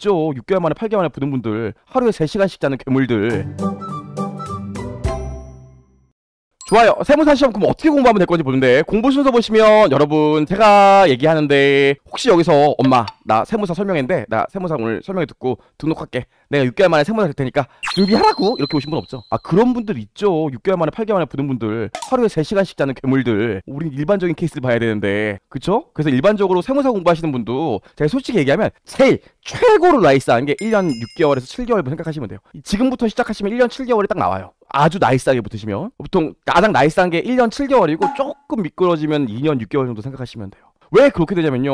있죠. 6개월 만에 8개월 만에 부는 분들 하루에 3시간씩 자는 괴물들. 좋아요. 세무사 시험 그럼 어떻게 공부하면 될 건지 보는데 공부 순서 보시면 여러분 제가 얘기하는데 혹시 여기서 엄마 나 세무사 설명인데 나 세무사 오늘 설명해 듣고 등록할게. 내가 6개월 만에 세무사 될 테니까 준비하라고 이렇게 오신 분 없죠? 아 그런 분들 있죠. 6개월 만에 8개월 만에 부는 분들 하루에 3시간씩 자는 괴물들 우린 일반적인 케이스를 봐야 되는데 그쵸? 그래서 일반적으로 세무사 공부하시는 분도 제가 솔직히 얘기하면 제일 최고로 라이스 하는 게 1년 6개월에서 7개월 생각하시면 돼요. 지금부터 시작하시면 1년 7개월이 딱 나와요. 아주 나이스하게 붙으시면 보통 가장 나이스한 게 1년 7개월이고 조금 미끄러지면 2년 6개월 정도 생각하시면 돼요. 왜 그렇게 되냐면요.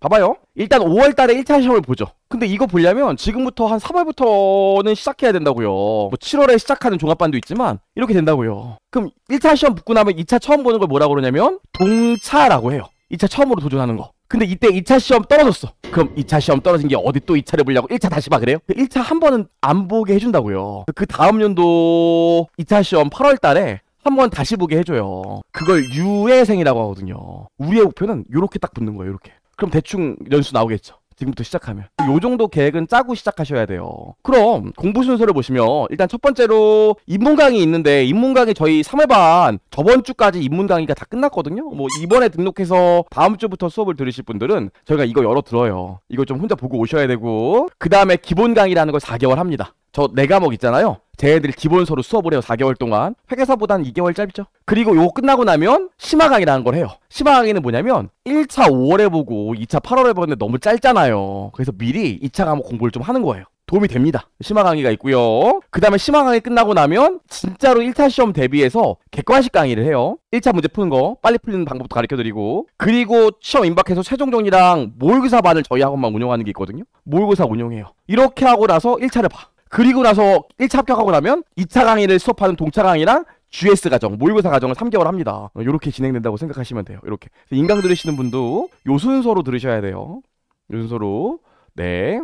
봐봐요. 일단 5월 달에 1차 시험을 보죠. 근데 이거 보려면 지금부터 한 3월부터는 시작해야 된다고요. 뭐 7월에 시작하는 종합반도 있지만 이렇게 된다고요. 그럼 1차 시험 붙고 나면 2차 처음 보는 걸 뭐라 고 그러냐면 동차라고 해요. 2차 처음으로 도전하는 거. 근데 이때 2차 시험 떨어졌어. 그럼 2차 시험 떨어진 게 어디 또 2차를 보려고 1차 다시 봐 그래요? 1차 그 한 번은 안 보게 해준다고요. 그 다음 연도 2차 시험 8월 달에 한 번 다시 보게 해줘요. 그걸 유해생이라고 하거든요. 우리의 목표는 이렇게 딱 붙는 거예요. 이렇게. 그럼 대충 연수 나오겠죠. 지금부터 시작하면 요 정도 계획은 짜고 시작하셔야 돼요 그럼 공부 순서를 보시면 일단 첫 번째로 입문 강의 있는데 입문 강의 저희 3회반 저번 주까지 입문 강의가 다 끝났거든요 뭐 이번에 등록해서 다음 주부터 수업을 들으실 분들은 저희가 이거 열어 들어요 이거 좀 혼자 보고 오셔야 되고 그 다음에 기본 강의라는 걸 4개월 합니다 저 4과목 있잖아요 대애들 이 기본서로 수업을 해요 4개월 동안 회계사보다는 2개월 짧죠 그리고 요거 끝나고 나면 심화 강의라는 걸 해요 심화 강의는 뭐냐면 1차 5월에 보고 2차 8월에 보는데 너무 짧잖아요 그래서 미리 2차 과목 공부를 좀 하는 거예요 도움이 됩니다. 심화 강의가 있고요. 그 다음에 심화 강의 끝나고 나면 진짜로 1차 시험 대비해서 객관식 강의를 해요. 1차 문제 푸는 거 빨리 풀리는 방법도 가르쳐드리고 그리고 시험 임박해서 최종정리랑 모의고사 반을 저희 학원만 운영하는 게 있거든요. 모의고사 운영해요. 이렇게 하고 나서 1차를 봐. 그리고 나서 1차 합격하고 나면 2차 강의를 수업하는 동차 강의랑 GS 과정, 모의고사 과정을 3개월 합니다. 이렇게 진행된다고 생각하시면 돼요. 이렇게 인강 들으시는 분도 요 순서로 들으셔야 돼요. 요 순서로 네.